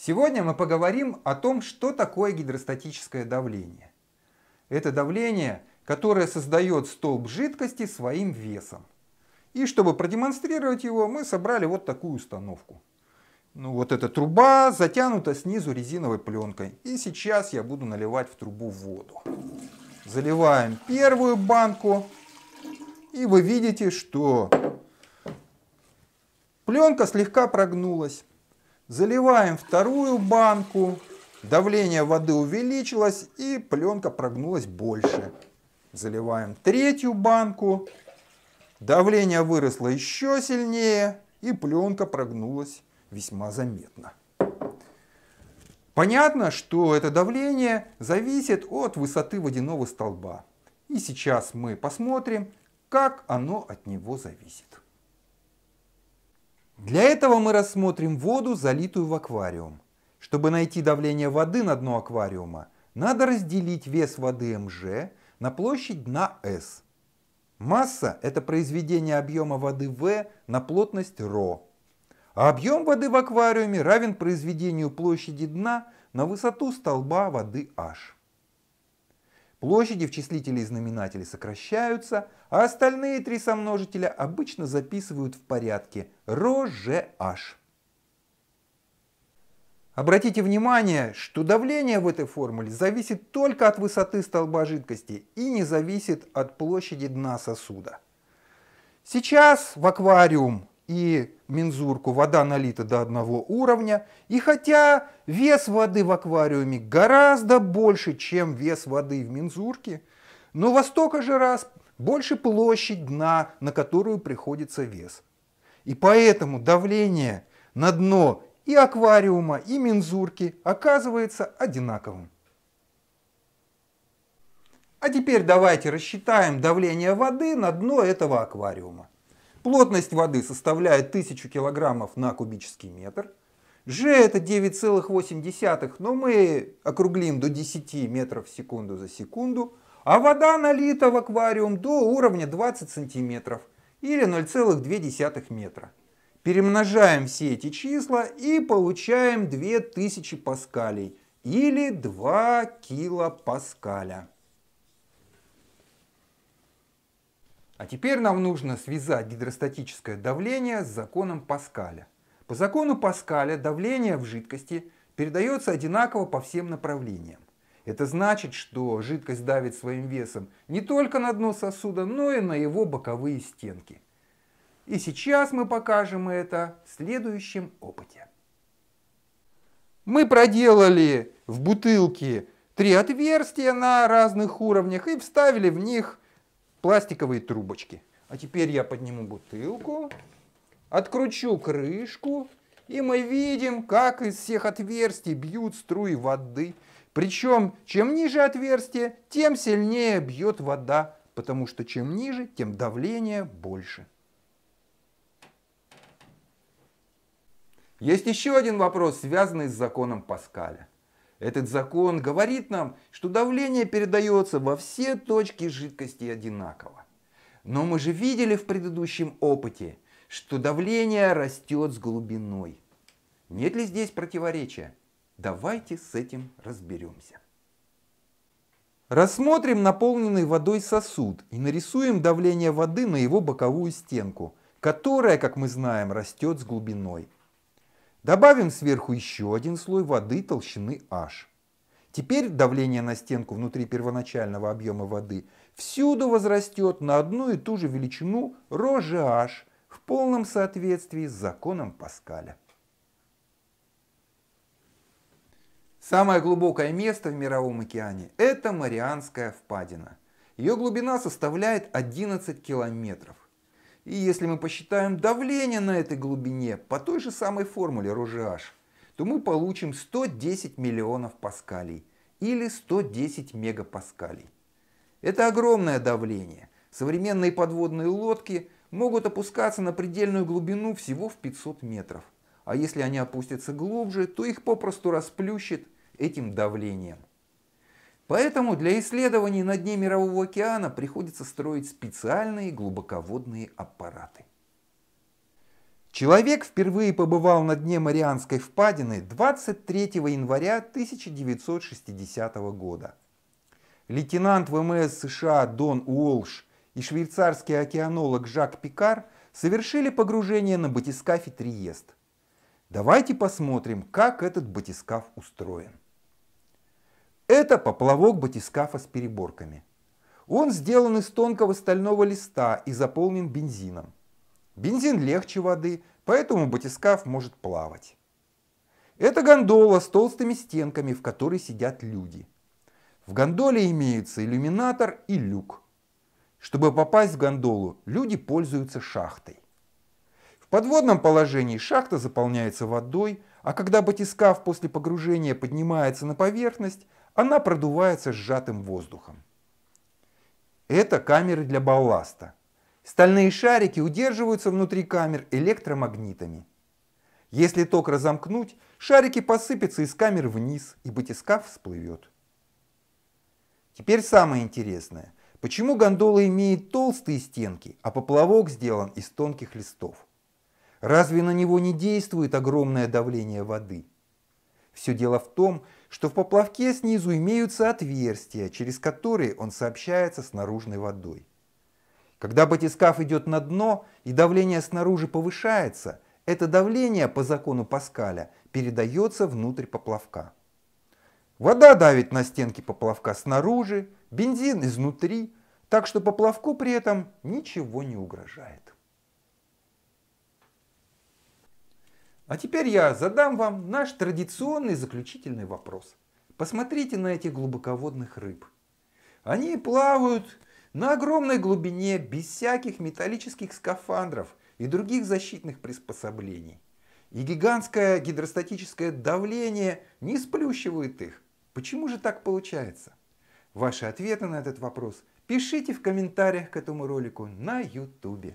Сегодня мы поговорим о том, что такое гидростатическое давление. Это давление, которое создает столб жидкости своим весом. И чтобы продемонстрировать его, мы собрали вот такую установку. Ну, вот эта труба затянута снизу резиновой пленкой. И сейчас я буду наливать в трубу воду. Заливаем первую банку. И вы видите, что пленка слегка прогнулась. Заливаем вторую банку. Давление воды увеличилось и пленка прогнулась больше. Заливаем третью банку. Давление выросло еще сильнее и пленка прогнулась весьма заметно. Понятно, что это давление зависит от высоты водяного столба. И сейчас мы посмотрим, как оно от него зависит. Для этого мы рассмотрим воду, залитую в аквариум. Чтобы найти давление воды на дно аквариума, надо разделить вес воды МЖ на площадь дна S. Масса – это произведение объема воды В на плотность ρ. А объем воды в аквариуме равен произведению площади дна на высоту столба воды H. Площади в числителе и знаменателе сокращаются, а остальные три сомножителя обычно записывают в порядке РОЖЕH. Обратите внимание, что давление в этой формуле зависит только от высоты столба жидкости и не зависит от площади дна сосуда. Сейчас в аквариум и мензурку, вода налита до одного уровня, и хотя вес воды в аквариуме гораздо больше, чем вес воды в мензурке, но во столько же раз больше площадь дна, на которую приходится вес. И поэтому давление на дно и аквариума, и мензурки оказывается одинаковым. А теперь давайте рассчитаем давление воды на дно этого аквариума. Плотность воды составляет 1000 кг на кубический метр. G это 9,8, но мы округлим до 10 метров в секунду за секунду. А вода налита в аквариум до уровня 20 сантиметров или 0,2 метра. Перемножаем все эти числа и получаем 2000 паскалей или 2 килопаскаля. А теперь нам нужно связать гидростатическое давление с законом Паскаля. По закону Паскаля давление в жидкости передается одинаково по всем направлениям. Это значит, что жидкость давит своим весом не только на дно сосуда, но и на его боковые стенки. И сейчас мы покажем это в следующем опыте. Мы проделали в бутылке три отверстия на разных уровнях и вставили в них пластиковые трубочки. А теперь я подниму бутылку, откручу крышку, и мы видим, как из всех отверстий бьют струи воды. Причем, чем ниже отверстие, тем сильнее бьет вода, потому что чем ниже, тем давление больше. Есть еще один вопрос, связанный с законом Паскаля. Этот закон говорит нам, что давление передается во все точки жидкости одинаково. Но мы же видели в предыдущем опыте, что давление растет с глубиной. Нет ли здесь противоречия? Давайте с этим разберемся. Рассмотрим наполненный водой сосуд и нарисуем давление воды на его боковую стенку, которая, как мы знаем, растет с глубиной. Добавим сверху еще один слой воды толщины H. Теперь давление на стенку внутри первоначального объема воды всюду возрастет на одну и ту же величину ρ h в полном соответствии с законом Паскаля. Самое глубокое место в Мировом океане – это Марианская впадина. Ее глубина составляет 11 километров. И если мы посчитаем давление на этой глубине по той же самой формуле ρgH, то мы получим 110 миллионов паскалей или 110 мегапаскалей. Это огромное давление. Современные подводные лодки могут опускаться на предельную глубину всего в 500 метров. А если они опустятся глубже, то их попросту расплющит этим давлением. Поэтому для исследований на дне Мирового океана приходится строить специальные глубоководные аппараты. Человек впервые побывал на дне Марианской впадины 23 января 1960 года. Лейтенант ВМС США Дон Уолш и швейцарский океанолог Жак Пикар совершили погружение на батискафе Триест. Давайте посмотрим, как этот батискаф устроен. Это поплавок батискафа с переборками. Он сделан из тонкого стального листа и заполнен бензином. Бензин легче воды, поэтому батискаф может плавать. Это гондола с толстыми стенками, в которой сидят люди. В гондоле имеется иллюминатор и люк. Чтобы попасть в гондолу, люди пользуются шахтой. В подводном положении шахта заполняется водой, а когда батискаф после погружения поднимается на поверхность, она продувается сжатым воздухом. Это камеры для балласта. Стальные шарики удерживаются внутри камер электромагнитами. Если ток разомкнуть, шарики посыпятся из камер вниз, и батискаф всплывет. Теперь самое интересное. Почему гондола имеет толстые стенки, а поплавок сделан из тонких листов? Разве на него не действует огромное давление воды? Все дело в том, что в поплавке снизу имеются отверстия, через которые он сообщается с наружной водой. Когда батискаф идет на дно и давление снаружи повышается, это давление по закону Паскаля передается внутрь поплавка. Вода давит на стенки поплавка снаружи, бензин изнутри, так что поплавку при этом ничего не угрожает. А теперь я задам вам наш традиционный заключительный вопрос. Посмотрите на этих глубоководных рыб. Они плавают на огромной глубине без всяких металлических скафандров и других защитных приспособлений. И гигантское гидростатическое давление не сплющивает их. Почему же так получается? Ваши ответы на этот вопрос пишите в комментариях к этому ролику на YouTube.